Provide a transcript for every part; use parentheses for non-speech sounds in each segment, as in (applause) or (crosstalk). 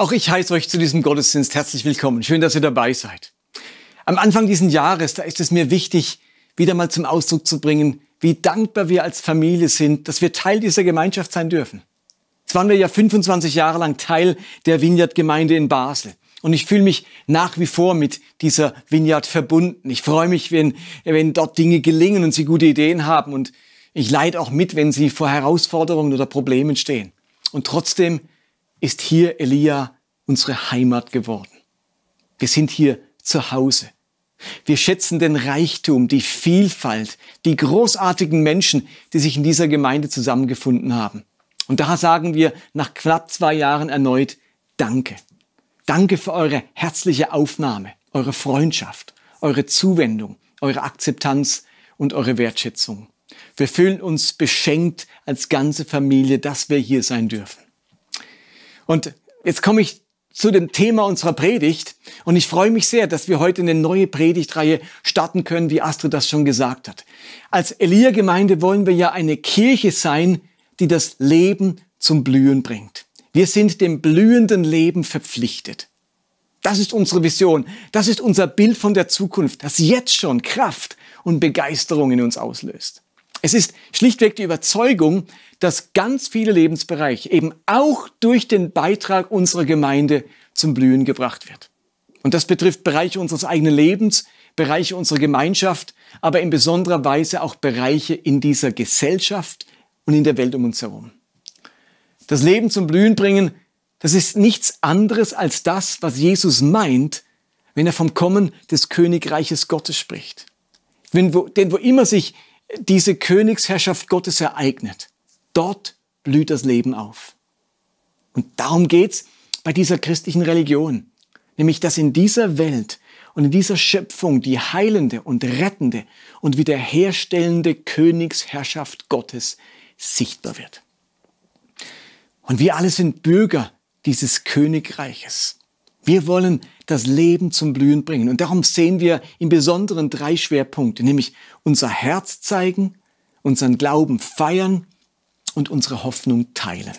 Auch ich heiße euch zu diesem Gottesdienst herzlich willkommen. Schön, dass ihr dabei seid. Am Anfang dieses Jahres, da ist es mir wichtig, wieder mal zum Ausdruck zu bringen, wie dankbar wir als Familie sind, dass wir Teil dieser Gemeinschaft sein dürfen. Jetzt waren wir ja 25 Jahre lang Teil der Vineyard-Gemeinde in Basel. Und ich fühle mich nach wie vor mit dieser Vineyard verbunden. Ich freue mich, wenn, wenn dort Dinge gelingen und sie gute Ideen haben. Und ich leide auch mit, wenn sie vor Herausforderungen oder Problemen stehen. Und trotzdem ist hier Elia unsere Heimat geworden. Wir sind hier zu Hause. Wir schätzen den Reichtum, die Vielfalt, die großartigen Menschen, die sich in dieser Gemeinde zusammengefunden haben. Und daher sagen wir nach knapp zwei Jahren erneut Danke. Danke für eure herzliche Aufnahme, eure Freundschaft, eure Zuwendung, eure Akzeptanz und eure Wertschätzung. Wir fühlen uns beschenkt als ganze Familie, dass wir hier sein dürfen. Und jetzt komme ich zu dem Thema unserer Predigt. Und ich freue mich sehr, dass wir heute eine neue Predigtreihe starten können, wie Astrid das schon gesagt hat. Als Elia-Gemeinde wollen wir ja eine Kirche sein, die das Leben zum Blühen bringt. Wir sind dem blühenden Leben verpflichtet. Das ist unsere Vision. Das ist unser Bild von der Zukunft, das jetzt schon Kraft und Begeisterung in uns auslöst. Es ist schlichtweg die Überzeugung, dass ganz viele Lebensbereiche eben auch durch den Beitrag unserer Gemeinde zum Blühen gebracht wird. Und das betrifft Bereiche unseres eigenen Lebens, Bereiche unserer Gemeinschaft, aber in besonderer Weise auch Bereiche in dieser Gesellschaft und in der Welt um uns herum. Das Leben zum Blühen bringen, das ist nichts anderes als das, was Jesus meint, wenn er vom Kommen des Königreiches Gottes spricht. Denn wo, denn wo immer sich diese Königsherrschaft Gottes ereignet. Dort blüht das Leben auf. Und darum geht's bei dieser christlichen Religion. Nämlich, dass in dieser Welt und in dieser Schöpfung die heilende und rettende und wiederherstellende Königsherrschaft Gottes sichtbar wird. Und wir alle sind Bürger dieses Königreiches. Wir wollen das Leben zum Blühen bringen. Und darum sehen wir im Besonderen drei Schwerpunkte, nämlich unser Herz zeigen, unseren Glauben feiern und unsere Hoffnung teilen.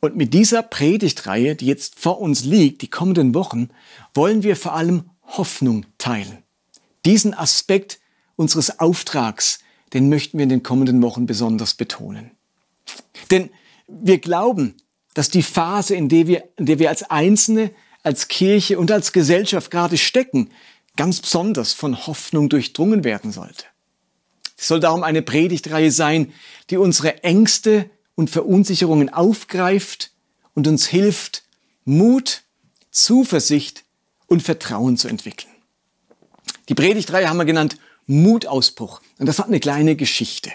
Und mit dieser Predigtreihe, die jetzt vor uns liegt, die kommenden Wochen, wollen wir vor allem Hoffnung teilen. Diesen Aspekt unseres Auftrags, den möchten wir in den kommenden Wochen besonders betonen. Denn wir glauben, dass die Phase, in der wir, in der wir als Einzelne, als Kirche und als Gesellschaft gerade stecken, ganz besonders von Hoffnung durchdrungen werden sollte. Es soll darum eine Predigtreihe sein, die unsere Ängste und Verunsicherungen aufgreift und uns hilft, Mut, Zuversicht und Vertrauen zu entwickeln. Die Predigtreihe haben wir genannt Mutausbruch. Und das hat eine kleine Geschichte.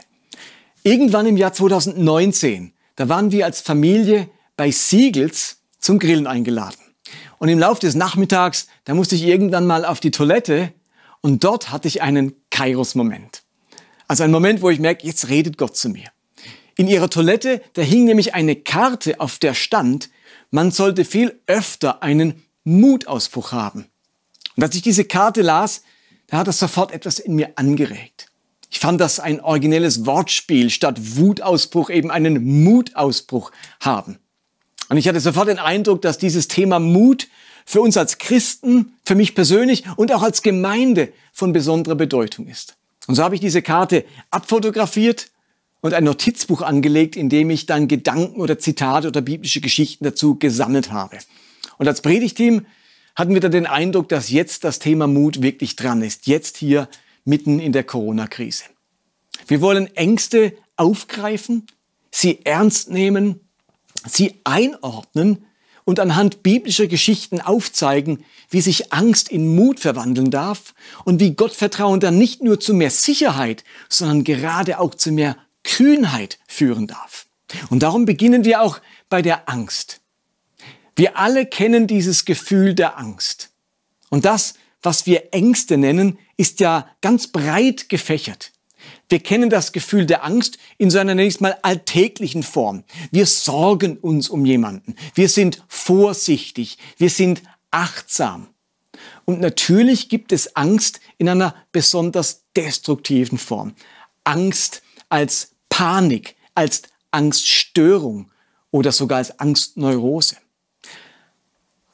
Irgendwann im Jahr 2019, da waren wir als Familie bei Siegels zum Grillen eingeladen. Und im Laufe des Nachmittags, da musste ich irgendwann mal auf die Toilette und dort hatte ich einen Kairos-Moment. Also einen Moment, wo ich merke, jetzt redet Gott zu mir. In ihrer Toilette, da hing nämlich eine Karte, auf der stand, man sollte viel öfter einen Mutausbruch haben. Und als ich diese Karte las, da hat das sofort etwas in mir angeregt. Ich fand das ein originelles Wortspiel, statt Wutausbruch eben einen Mutausbruch haben. Und ich hatte sofort den Eindruck, dass dieses Thema Mut für uns als Christen, für mich persönlich und auch als Gemeinde von besonderer Bedeutung ist. Und so habe ich diese Karte abfotografiert und ein Notizbuch angelegt, in dem ich dann Gedanken oder Zitate oder biblische Geschichten dazu gesammelt habe. Und als Predigteam hatten wir dann den Eindruck, dass jetzt das Thema Mut wirklich dran ist. Jetzt hier mitten in der Corona-Krise. Wir wollen Ängste aufgreifen, sie ernst nehmen sie einordnen und anhand biblischer Geschichten aufzeigen, wie sich Angst in Mut verwandeln darf und wie Gottvertrauen dann nicht nur zu mehr Sicherheit, sondern gerade auch zu mehr Kühnheit führen darf. Und darum beginnen wir auch bei der Angst. Wir alle kennen dieses Gefühl der Angst. Und das, was wir Ängste nennen, ist ja ganz breit gefächert. Wir kennen das Gefühl der Angst in seiner nächsten Mal alltäglichen Form. Wir sorgen uns um jemanden. Wir sind vorsichtig. Wir sind achtsam. Und natürlich gibt es Angst in einer besonders destruktiven Form. Angst als Panik, als Angststörung oder sogar als Angstneurose.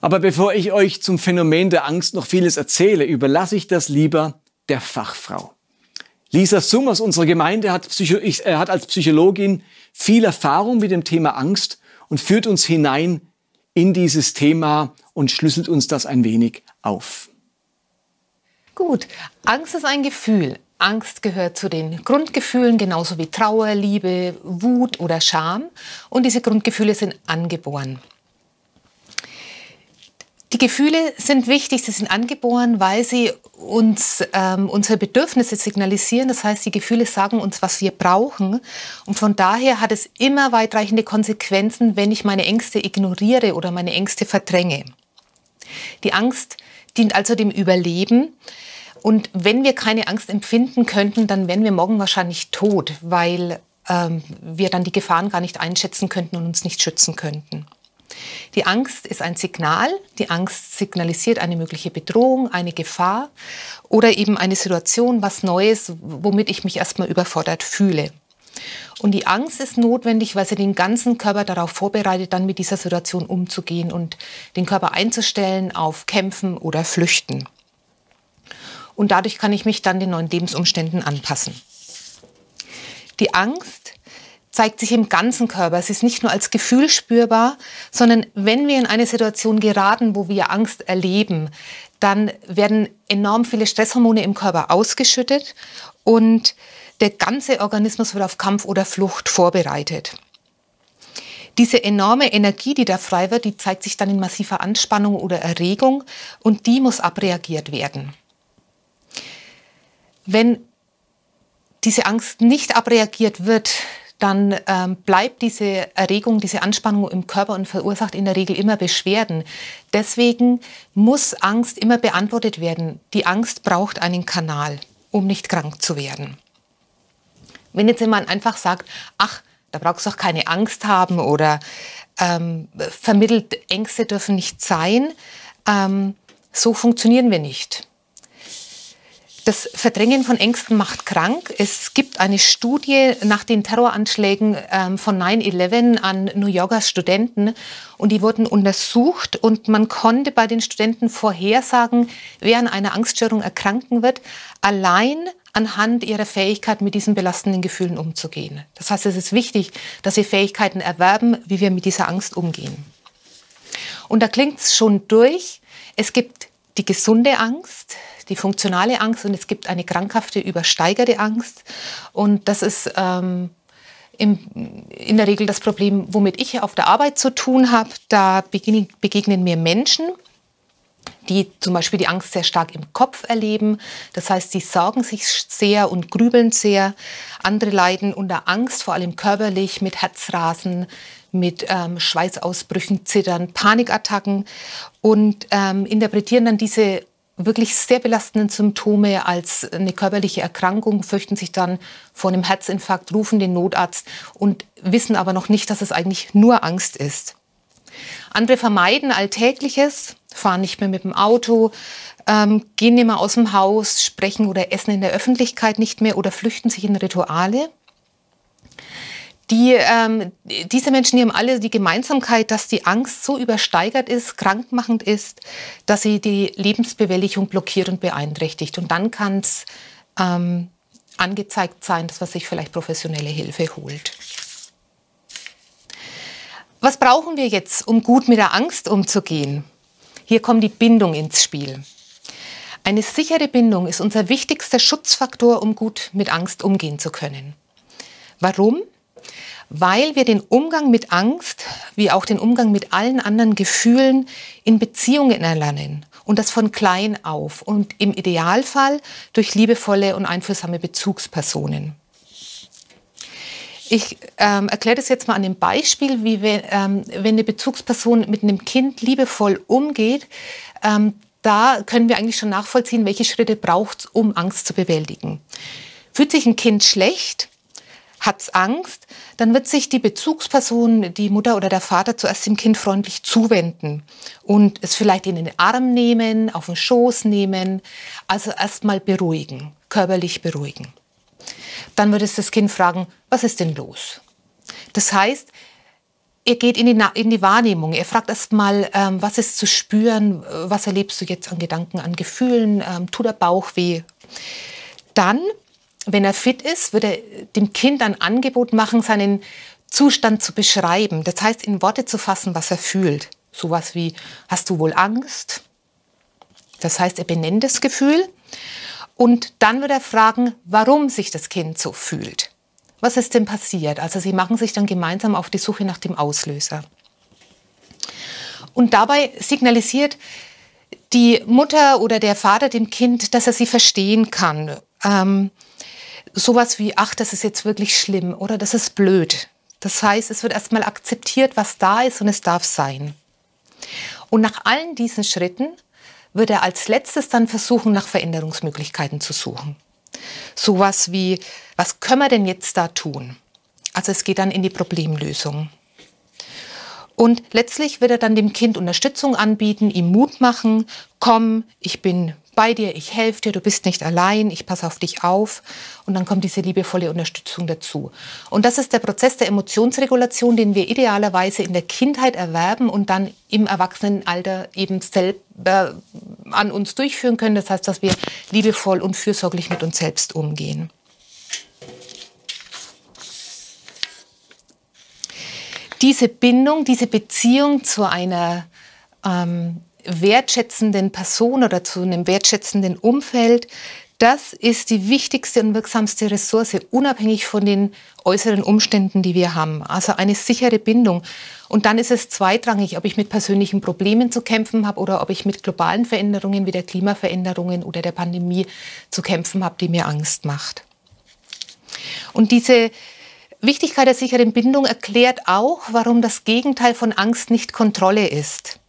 Aber bevor ich euch zum Phänomen der Angst noch vieles erzähle, überlasse ich das lieber der Fachfrau. Lisa Summers, unsere Gemeinde, hat, Psycho äh, hat als Psychologin viel Erfahrung mit dem Thema Angst und führt uns hinein in dieses Thema und schlüsselt uns das ein wenig auf. Gut, Angst ist ein Gefühl. Angst gehört zu den Grundgefühlen, genauso wie Trauer, Liebe, Wut oder Scham. Und diese Grundgefühle sind angeboren. Die Gefühle sind wichtig, sie sind angeboren, weil sie uns ähm, unsere Bedürfnisse signalisieren. Das heißt, die Gefühle sagen uns, was wir brauchen. Und von daher hat es immer weitreichende Konsequenzen, wenn ich meine Ängste ignoriere oder meine Ängste verdränge. Die Angst dient also dem Überleben. Und wenn wir keine Angst empfinden könnten, dann wären wir morgen wahrscheinlich tot, weil ähm, wir dann die Gefahren gar nicht einschätzen könnten und uns nicht schützen könnten. Die Angst ist ein Signal. Die Angst signalisiert eine mögliche Bedrohung, eine Gefahr oder eben eine Situation, was Neues, womit ich mich erstmal überfordert fühle. Und die Angst ist notwendig, weil sie den ganzen Körper darauf vorbereitet, dann mit dieser Situation umzugehen und den Körper einzustellen auf Kämpfen oder Flüchten. Und dadurch kann ich mich dann den neuen Lebensumständen anpassen. Die Angst zeigt sich im ganzen Körper. Es ist nicht nur als Gefühl spürbar, sondern wenn wir in eine Situation geraten, wo wir Angst erleben, dann werden enorm viele Stresshormone im Körper ausgeschüttet und der ganze Organismus wird auf Kampf oder Flucht vorbereitet. Diese enorme Energie, die da frei wird, die zeigt sich dann in massiver Anspannung oder Erregung und die muss abreagiert werden. Wenn diese Angst nicht abreagiert wird, dann ähm, bleibt diese Erregung, diese Anspannung im Körper und verursacht in der Regel immer Beschwerden. Deswegen muss Angst immer beantwortet werden. Die Angst braucht einen Kanal, um nicht krank zu werden. Wenn jetzt jemand einfach sagt, ach, da brauchst du auch keine Angst haben oder ähm, vermittelt, Ängste dürfen nicht sein, ähm, so funktionieren wir nicht. Das Verdrängen von Ängsten macht krank. Es gibt eine Studie nach den Terroranschlägen ähm, von 9-11 an New Yorker Studenten und die wurden untersucht und man konnte bei den Studenten vorhersagen, wer an einer Angststörung erkranken wird, allein anhand ihrer Fähigkeit, mit diesen belastenden Gefühlen umzugehen. Das heißt, es ist wichtig, dass wir Fähigkeiten erwerben, wie wir mit dieser Angst umgehen. Und da klingt es schon durch. Es gibt die gesunde Angst, die funktionale Angst und es gibt eine krankhafte, übersteigerte Angst. Und das ist ähm, im, in der Regel das Problem, womit ich auf der Arbeit zu tun habe. Da begegnen, begegnen mir Menschen, die zum Beispiel die Angst sehr stark im Kopf erleben. Das heißt, sie sorgen sich sehr und grübeln sehr. Andere leiden unter Angst, vor allem körperlich, mit Herzrasen, mit ähm, Schweißausbrüchen, Zittern, Panikattacken und ähm, interpretieren dann diese wirklich sehr belastenden Symptome als eine körperliche Erkrankung, fürchten sich dann vor einem Herzinfarkt, rufen den Notarzt und wissen aber noch nicht, dass es eigentlich nur Angst ist. Andere vermeiden Alltägliches, fahren nicht mehr mit dem Auto, ähm, gehen nicht mehr aus dem Haus, sprechen oder essen in der Öffentlichkeit nicht mehr oder flüchten sich in Rituale. Die, ähm, diese Menschen die haben alle die Gemeinsamkeit, dass die Angst so übersteigert ist, krankmachend ist, dass sie die Lebensbewältigung blockiert und beeinträchtigt. Und dann kann es ähm, angezeigt sein, dass man sich vielleicht professionelle Hilfe holt. Was brauchen wir jetzt, um gut mit der Angst umzugehen? Hier kommt die Bindung ins Spiel. Eine sichere Bindung ist unser wichtigster Schutzfaktor, um gut mit Angst umgehen zu können. Warum? weil wir den Umgang mit Angst, wie auch den Umgang mit allen anderen Gefühlen in Beziehungen erlernen. Und das von klein auf und im Idealfall durch liebevolle und einfühlsame Bezugspersonen. Ich ähm, erkläre das jetzt mal an dem Beispiel, wie wenn, ähm, wenn eine Bezugsperson mit einem Kind liebevoll umgeht, ähm, da können wir eigentlich schon nachvollziehen, welche Schritte braucht es, um Angst zu bewältigen. Fühlt sich ein Kind schlecht, hat's Angst, dann wird sich die Bezugsperson, die Mutter oder der Vater, zuerst dem Kind freundlich zuwenden und es vielleicht in den Arm nehmen, auf den Schoß nehmen, also erstmal beruhigen, körperlich beruhigen. Dann wird es das Kind fragen, was ist denn los? Das heißt, er geht in die, Na in die Wahrnehmung. er fragt erstmal, ähm, was ist zu spüren, was erlebst du jetzt an Gedanken, an Gefühlen, ähm, tut der Bauch weh. Dann wenn er fit ist, würde er dem Kind ein Angebot machen, seinen Zustand zu beschreiben. Das heißt, in Worte zu fassen, was er fühlt. Sowas wie, hast du wohl Angst? Das heißt, er benennt das Gefühl. Und dann würde er fragen, warum sich das Kind so fühlt. Was ist denn passiert? Also sie machen sich dann gemeinsam auf die Suche nach dem Auslöser. Und dabei signalisiert die Mutter oder der Vater dem Kind, dass er sie verstehen kann. Ähm, sowas wie, ach, das ist jetzt wirklich schlimm oder das ist blöd. Das heißt, es wird erstmal akzeptiert, was da ist und es darf sein. Und nach allen diesen Schritten wird er als letztes dann versuchen, nach Veränderungsmöglichkeiten zu suchen. Sowas wie, was können wir denn jetzt da tun? Also es geht dann in die Problemlösung. Und letztlich wird er dann dem Kind Unterstützung anbieten, ihm Mut machen, komm, ich bin bei dir, ich helfe dir, du bist nicht allein, ich passe auf dich auf. Und dann kommt diese liebevolle Unterstützung dazu. Und das ist der Prozess der Emotionsregulation, den wir idealerweise in der Kindheit erwerben und dann im Erwachsenenalter eben selber äh, an uns durchführen können. Das heißt, dass wir liebevoll und fürsorglich mit uns selbst umgehen. Diese Bindung, diese Beziehung zu einer ähm, wertschätzenden Person oder zu einem wertschätzenden Umfeld, das ist die wichtigste und wirksamste Ressource, unabhängig von den äußeren Umständen, die wir haben. Also eine sichere Bindung. Und dann ist es zweitrangig, ob ich mit persönlichen Problemen zu kämpfen habe oder ob ich mit globalen Veränderungen wie der Klimaveränderungen oder der Pandemie zu kämpfen habe, die mir Angst macht. Und diese Wichtigkeit der sicheren Bindung erklärt auch, warum das Gegenteil von Angst nicht Kontrolle ist.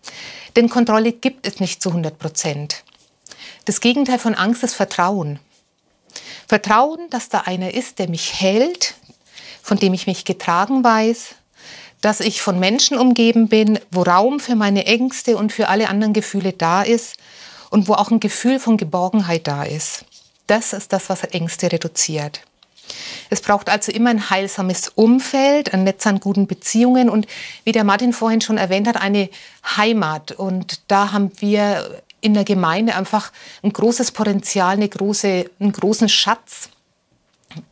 Denn Kontrolle gibt es nicht zu 100 Prozent. Das Gegenteil von Angst ist Vertrauen. Vertrauen, dass da einer ist, der mich hält, von dem ich mich getragen weiß, dass ich von Menschen umgeben bin, wo Raum für meine Ängste und für alle anderen Gefühle da ist und wo auch ein Gefühl von Geborgenheit da ist. Das ist das, was Ängste reduziert. Es braucht also immer ein heilsames Umfeld, ein Netz an guten Beziehungen und wie der Martin vorhin schon erwähnt hat, eine Heimat. Und da haben wir in der Gemeinde einfach ein großes Potenzial, eine große, einen großen Schatz,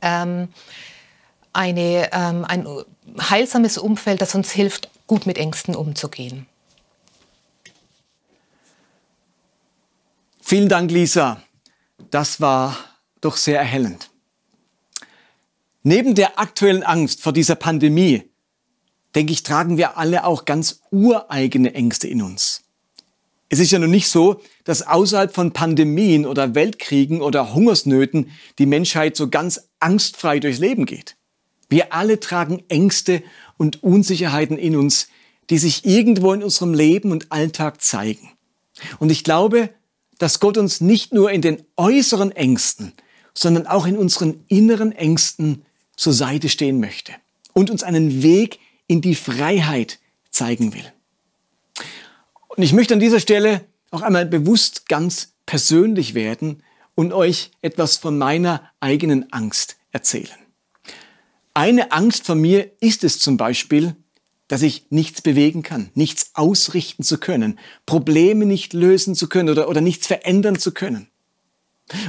ähm, eine, ähm, ein heilsames Umfeld, das uns hilft, gut mit Ängsten umzugehen. Vielen Dank, Lisa. Das war doch sehr erhellend. Neben der aktuellen Angst vor dieser Pandemie, denke ich, tragen wir alle auch ganz ureigene Ängste in uns. Es ist ja nun nicht so, dass außerhalb von Pandemien oder Weltkriegen oder Hungersnöten die Menschheit so ganz angstfrei durchs Leben geht. Wir alle tragen Ängste und Unsicherheiten in uns, die sich irgendwo in unserem Leben und Alltag zeigen. Und ich glaube, dass Gott uns nicht nur in den äußeren Ängsten, sondern auch in unseren inneren Ängsten zur Seite stehen möchte und uns einen Weg in die Freiheit zeigen will. Und ich möchte an dieser Stelle auch einmal bewusst ganz persönlich werden und euch etwas von meiner eigenen Angst erzählen. Eine Angst von mir ist es zum Beispiel, dass ich nichts bewegen kann, nichts ausrichten zu können, Probleme nicht lösen zu können oder, oder nichts verändern zu können.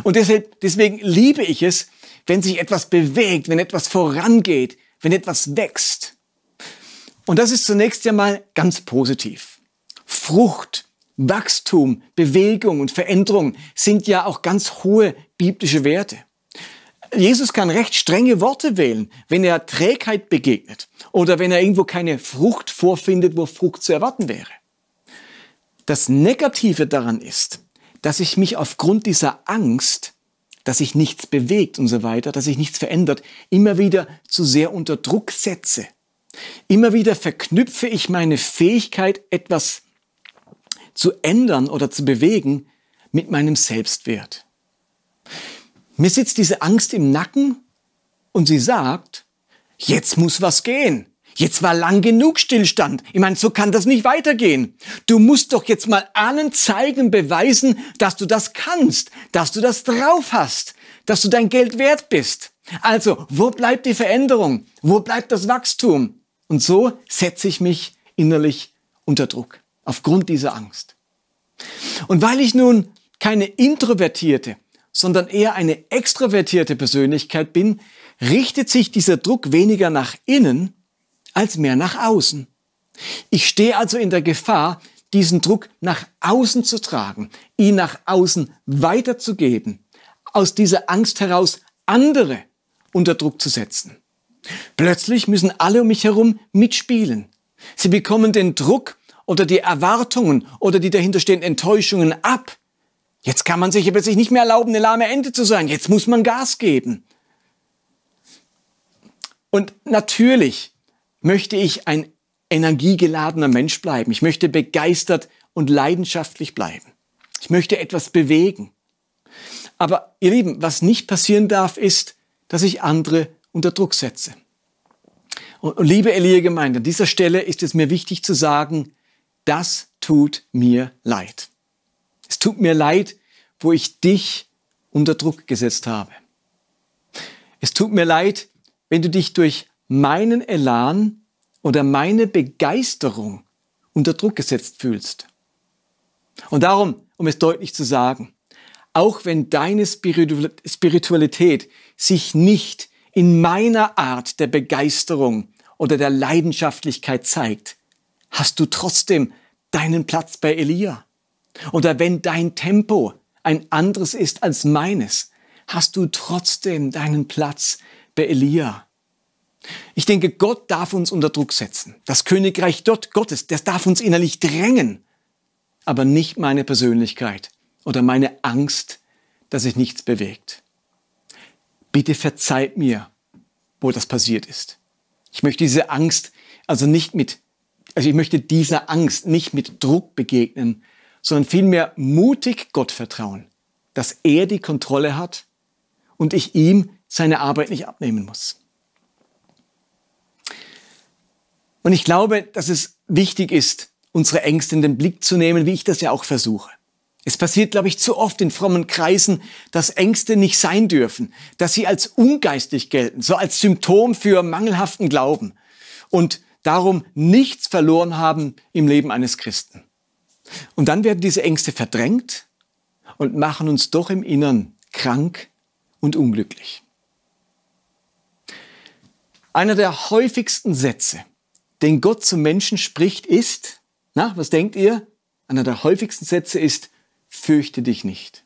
Und deshalb, deswegen liebe ich es, wenn sich etwas bewegt, wenn etwas vorangeht, wenn etwas wächst. Und das ist zunächst einmal ganz positiv. Frucht, Wachstum, Bewegung und Veränderung sind ja auch ganz hohe biblische Werte. Jesus kann recht strenge Worte wählen, wenn er Trägheit begegnet oder wenn er irgendwo keine Frucht vorfindet, wo Frucht zu erwarten wäre. Das Negative daran ist, dass ich mich aufgrund dieser Angst dass sich nichts bewegt und so weiter, dass sich nichts verändert, immer wieder zu sehr unter Druck setze. Immer wieder verknüpfe ich meine Fähigkeit, etwas zu ändern oder zu bewegen, mit meinem Selbstwert. Mir sitzt diese Angst im Nacken und sie sagt, jetzt muss was gehen. Jetzt war lang genug Stillstand. Ich meine, so kann das nicht weitergehen. Du musst doch jetzt mal allen zeigen, beweisen, dass du das kannst, dass du das drauf hast, dass du dein Geld wert bist. Also, wo bleibt die Veränderung? Wo bleibt das Wachstum? Und so setze ich mich innerlich unter Druck aufgrund dieser Angst. Und weil ich nun keine introvertierte, sondern eher eine extrovertierte Persönlichkeit bin, richtet sich dieser Druck weniger nach innen, als mehr nach außen. Ich stehe also in der Gefahr, diesen Druck nach außen zu tragen, ihn nach außen weiterzugeben, aus dieser Angst heraus andere unter Druck zu setzen. Plötzlich müssen alle um mich herum mitspielen. Sie bekommen den Druck oder die Erwartungen oder die dahinterstehenden Enttäuschungen ab. Jetzt kann man sich aber sich nicht mehr erlauben, eine lahme Ente zu sein. Jetzt muss man Gas geben. Und natürlich möchte ich ein energiegeladener Mensch bleiben. Ich möchte begeistert und leidenschaftlich bleiben. Ich möchte etwas bewegen. Aber ihr Lieben, was nicht passieren darf, ist, dass ich andere unter Druck setze. Und, und liebe Elie Gemeinde, an dieser Stelle ist es mir wichtig zu sagen, das tut mir leid. Es tut mir leid, wo ich dich unter Druck gesetzt habe. Es tut mir leid, wenn du dich durch meinen Elan oder meine Begeisterung unter Druck gesetzt fühlst. Und darum, um es deutlich zu sagen, auch wenn deine Spiritualität sich nicht in meiner Art der Begeisterung oder der Leidenschaftlichkeit zeigt, hast du trotzdem deinen Platz bei Elia. Oder wenn dein Tempo ein anderes ist als meines, hast du trotzdem deinen Platz bei Elia. Ich denke, Gott darf uns unter Druck setzen. Das Königreich dort Gottes, das darf uns innerlich drängen. Aber nicht meine Persönlichkeit oder meine Angst, dass sich nichts bewegt. Bitte verzeiht mir, wo das passiert ist. Ich möchte diese Angst also nicht mit, also ich möchte dieser Angst nicht mit Druck begegnen, sondern vielmehr mutig Gott vertrauen, dass er die Kontrolle hat und ich ihm seine Arbeit nicht abnehmen muss. Und ich glaube, dass es wichtig ist, unsere Ängste in den Blick zu nehmen, wie ich das ja auch versuche. Es passiert, glaube ich, zu oft in frommen Kreisen, dass Ängste nicht sein dürfen, dass sie als ungeistig gelten, so als Symptom für mangelhaften Glauben und darum nichts verloren haben im Leben eines Christen. Und dann werden diese Ängste verdrängt und machen uns doch im Innern krank und unglücklich. Einer der häufigsten Sätze, den Gott zum Menschen spricht, ist, na, was denkt ihr? Einer der häufigsten Sätze ist, fürchte dich nicht.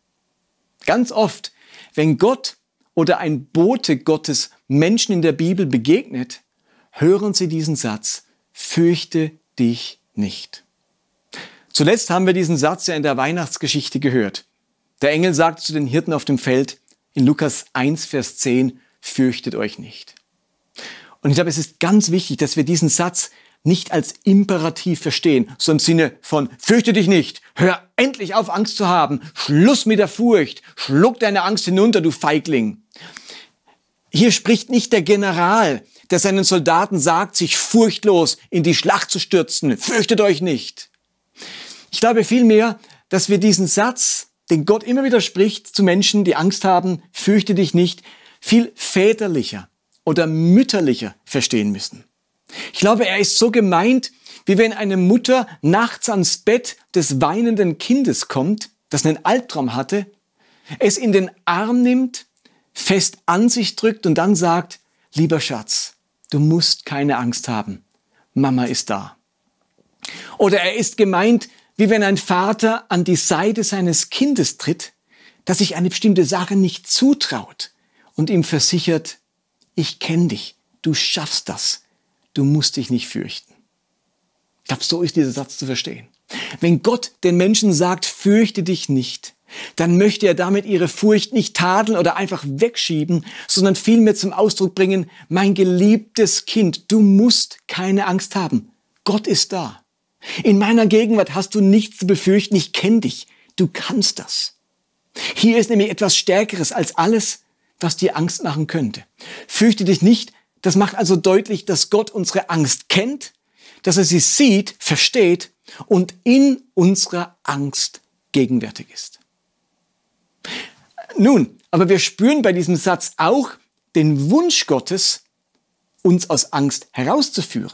Ganz oft, wenn Gott oder ein Bote Gottes Menschen in der Bibel begegnet, hören sie diesen Satz, fürchte dich nicht. Zuletzt haben wir diesen Satz ja in der Weihnachtsgeschichte gehört. Der Engel sagt zu den Hirten auf dem Feld in Lukas 1, Vers 10, fürchtet euch nicht. Und ich glaube, es ist ganz wichtig, dass wir diesen Satz nicht als imperativ verstehen, sondern im Sinne von fürchte dich nicht, hör endlich auf Angst zu haben, Schluss mit der Furcht, schluck deine Angst hinunter, du Feigling. Hier spricht nicht der General, der seinen Soldaten sagt, sich furchtlos in die Schlacht zu stürzen, fürchtet euch nicht. Ich glaube vielmehr, dass wir diesen Satz, den Gott immer wieder spricht zu Menschen, die Angst haben, fürchte dich nicht, viel väterlicher, oder mütterlicher verstehen müssen. Ich glaube, er ist so gemeint, wie wenn eine Mutter nachts ans Bett des weinenden Kindes kommt, das einen Albtraum hatte, es in den Arm nimmt, fest an sich drückt und dann sagt, lieber Schatz, du musst keine Angst haben, Mama ist da. Oder er ist gemeint, wie wenn ein Vater an die Seite seines Kindes tritt, das sich eine bestimmte Sache nicht zutraut und ihm versichert, ich kenne dich, du schaffst das, du musst dich nicht fürchten. Ich glaube, so ist dieser Satz zu verstehen. Wenn Gott den Menschen sagt, fürchte dich nicht, dann möchte er damit ihre Furcht nicht tadeln oder einfach wegschieben, sondern vielmehr zum Ausdruck bringen, mein geliebtes Kind, du musst keine Angst haben. Gott ist da. In meiner Gegenwart hast du nichts zu befürchten, ich kenne dich, du kannst das. Hier ist nämlich etwas Stärkeres als alles, was dir Angst machen könnte. Fürchte dich nicht. Das macht also deutlich, dass Gott unsere Angst kennt, dass er sie sieht, versteht und in unserer Angst gegenwärtig ist. Nun, aber wir spüren bei diesem Satz auch den Wunsch Gottes, uns aus Angst herauszuführen.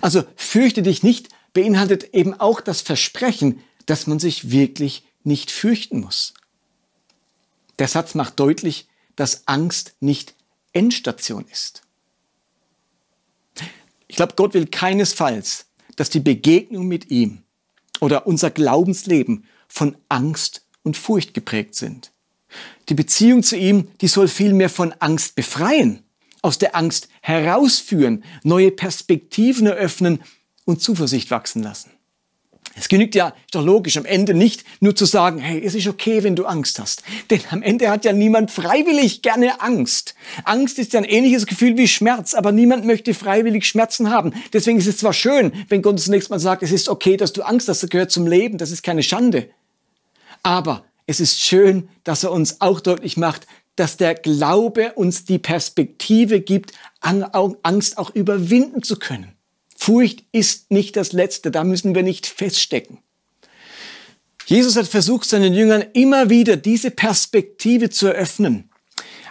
Also fürchte dich nicht beinhaltet eben auch das Versprechen, dass man sich wirklich nicht fürchten muss. Der Satz macht deutlich, dass Angst nicht Endstation ist. Ich glaube, Gott will keinesfalls, dass die Begegnung mit ihm oder unser Glaubensleben von Angst und Furcht geprägt sind. Die Beziehung zu ihm, die soll vielmehr von Angst befreien, aus der Angst herausführen, neue Perspektiven eröffnen und Zuversicht wachsen lassen. Es genügt ja, ist doch logisch, am Ende nicht nur zu sagen, hey, es ist okay, wenn du Angst hast. Denn am Ende hat ja niemand freiwillig gerne Angst. Angst ist ja ein ähnliches Gefühl wie Schmerz, aber niemand möchte freiwillig Schmerzen haben. Deswegen ist es zwar schön, wenn Gott zunächst mal sagt, es ist okay, dass du Angst hast, das gehört zum Leben, das ist keine Schande. Aber es ist schön, dass er uns auch deutlich macht, dass der Glaube uns die Perspektive gibt, Angst auch überwinden zu können. Furcht ist nicht das Letzte, da müssen wir nicht feststecken. Jesus hat versucht, seinen Jüngern immer wieder diese Perspektive zu eröffnen.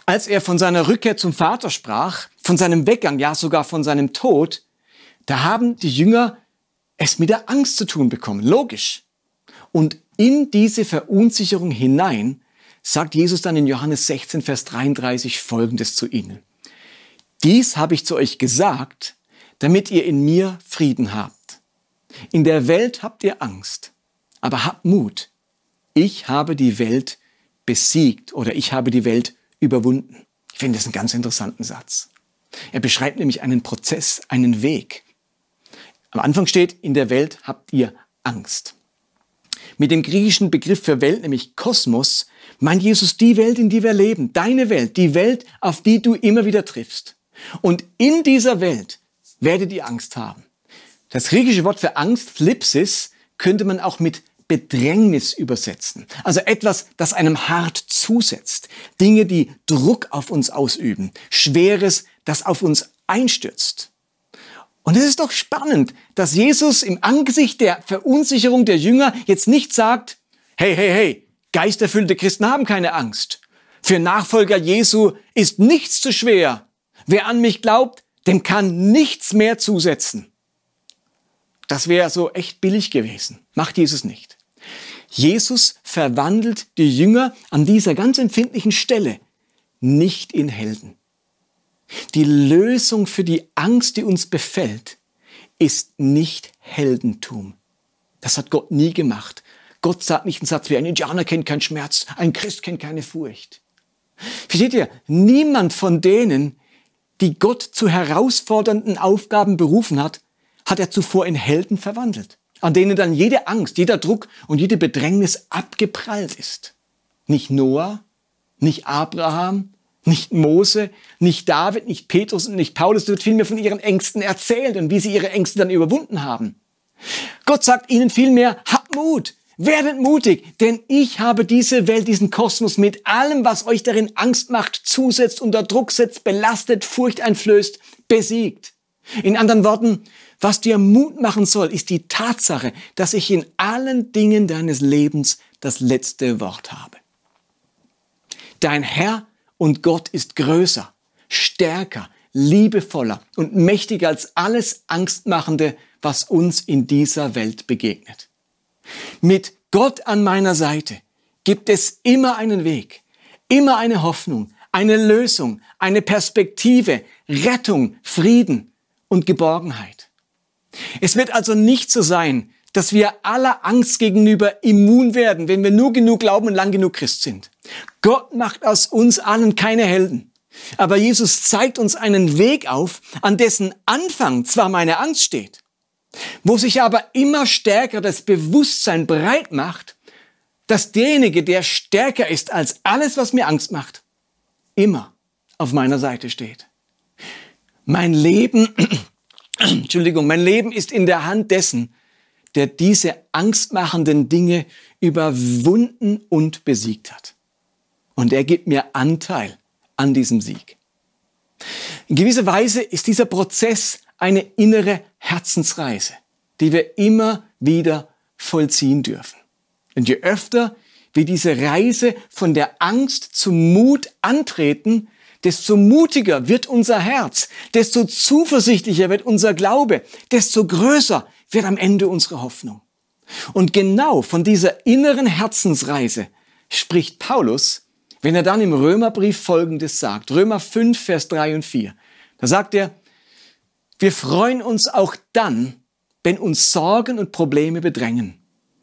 Als er von seiner Rückkehr zum Vater sprach, von seinem Weggang, ja sogar von seinem Tod, da haben die Jünger es mit der Angst zu tun bekommen, logisch. Und in diese Verunsicherung hinein sagt Jesus dann in Johannes 16, Vers 33 folgendes zu ihnen. Dies habe ich zu euch gesagt, damit ihr in mir Frieden habt. In der Welt habt ihr Angst, aber habt Mut. Ich habe die Welt besiegt oder ich habe die Welt überwunden. Ich finde das einen ganz interessanten Satz. Er beschreibt nämlich einen Prozess, einen Weg. Am Anfang steht, in der Welt habt ihr Angst. Mit dem griechischen Begriff für Welt, nämlich Kosmos, meint Jesus die Welt, in die wir leben, deine Welt, die Welt, auf die du immer wieder triffst. Und in dieser Welt werdet ihr Angst haben. Das griechische Wort für Angst, Flipsis, könnte man auch mit Bedrängnis übersetzen. Also etwas, das einem hart zusetzt. Dinge, die Druck auf uns ausüben. Schweres, das auf uns einstürzt. Und es ist doch spannend, dass Jesus im Angesicht der Verunsicherung der Jünger jetzt nicht sagt, hey, hey, hey, geisterfüllte Christen haben keine Angst. Für Nachfolger Jesu ist nichts zu schwer. Wer an mich glaubt, dem kann nichts mehr zusetzen. Das wäre so echt billig gewesen. Macht Jesus nicht. Jesus verwandelt die Jünger an dieser ganz empfindlichen Stelle nicht in Helden. Die Lösung für die Angst, die uns befällt, ist nicht Heldentum. Das hat Gott nie gemacht. Gott sagt nicht einen Satz wie ein Indianer kennt keinen Schmerz, ein Christ kennt keine Furcht. Versteht ihr? Niemand von denen, die Gott zu herausfordernden Aufgaben berufen hat, hat er zuvor in Helden verwandelt, an denen dann jede Angst, jeder Druck und jede Bedrängnis abgeprallt ist. Nicht Noah, nicht Abraham, nicht Mose, nicht David, nicht Petrus und nicht Paulus, wird vielmehr von ihren Ängsten erzählt und wie sie ihre Ängste dann überwunden haben. Gott sagt ihnen vielmehr, habt Mut, Werdet mutig, denn ich habe diese Welt, diesen Kosmos mit allem, was euch darin Angst macht, zusetzt, unter Druck setzt, belastet, Furcht einflößt, besiegt. In anderen Worten, was dir Mut machen soll, ist die Tatsache, dass ich in allen Dingen deines Lebens das letzte Wort habe. Dein Herr und Gott ist größer, stärker, liebevoller und mächtiger als alles Angstmachende, was uns in dieser Welt begegnet. Mit Gott an meiner Seite gibt es immer einen Weg, immer eine Hoffnung, eine Lösung, eine Perspektive, Rettung, Frieden und Geborgenheit. Es wird also nicht so sein, dass wir aller Angst gegenüber immun werden, wenn wir nur genug glauben und lang genug Christ sind. Gott macht aus uns allen keine Helden. Aber Jesus zeigt uns einen Weg auf, an dessen Anfang zwar meine Angst steht, wo sich aber immer stärker das Bewusstsein breit macht, dass derjenige, der stärker ist als alles, was mir Angst macht, immer auf meiner Seite steht. Mein Leben, (clears throat) Entschuldigung, mein Leben ist in der Hand dessen, der diese angstmachenden Dinge überwunden und besiegt hat. Und er gibt mir Anteil an diesem Sieg. In gewisser Weise ist dieser Prozess eine innere Herzensreise, die wir immer wieder vollziehen dürfen. Und je öfter wir diese Reise von der Angst zum Mut antreten, desto mutiger wird unser Herz, desto zuversichtlicher wird unser Glaube, desto größer wird am Ende unsere Hoffnung. Und genau von dieser inneren Herzensreise spricht Paulus, wenn er dann im Römerbrief Folgendes sagt. Römer 5, Vers 3 und 4. Da sagt er, wir freuen uns auch dann, wenn uns Sorgen und Probleme bedrängen,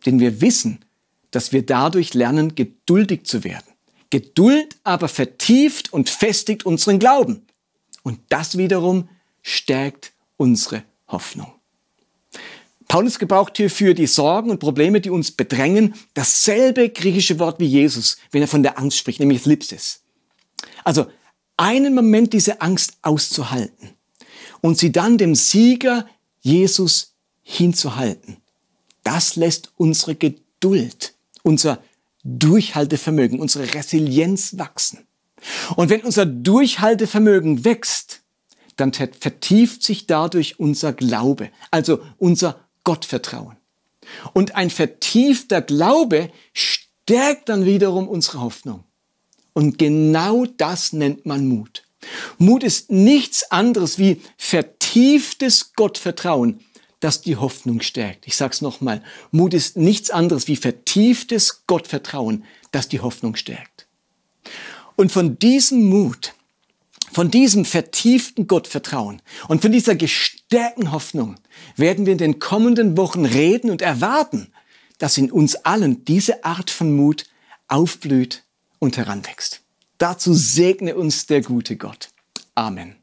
denn wir wissen, dass wir dadurch lernen, geduldig zu werden. Geduld aber vertieft und festigt unseren Glauben. Und das wiederum stärkt unsere Hoffnung. Paulus gebraucht hierfür die Sorgen und Probleme, die uns bedrängen, dasselbe griechische Wort wie Jesus, wenn er von der Angst spricht, nämlich Lipsis. Also einen Moment diese Angst auszuhalten, und sie dann dem Sieger Jesus hinzuhalten. Das lässt unsere Geduld, unser Durchhaltevermögen, unsere Resilienz wachsen. Und wenn unser Durchhaltevermögen wächst, dann vertieft sich dadurch unser Glaube, also unser Gottvertrauen. Und ein vertiefter Glaube stärkt dann wiederum unsere Hoffnung. Und genau das nennt man Mut. Mut ist nichts anderes wie vertieftes Gottvertrauen, das die Hoffnung stärkt. Ich sage es nochmal. Mut ist nichts anderes wie vertieftes Gottvertrauen, das die Hoffnung stärkt. Und von diesem Mut, von diesem vertieften Gottvertrauen und von dieser gestärkten Hoffnung werden wir in den kommenden Wochen reden und erwarten, dass in uns allen diese Art von Mut aufblüht und heranwächst. Dazu segne uns der gute Gott. Amen.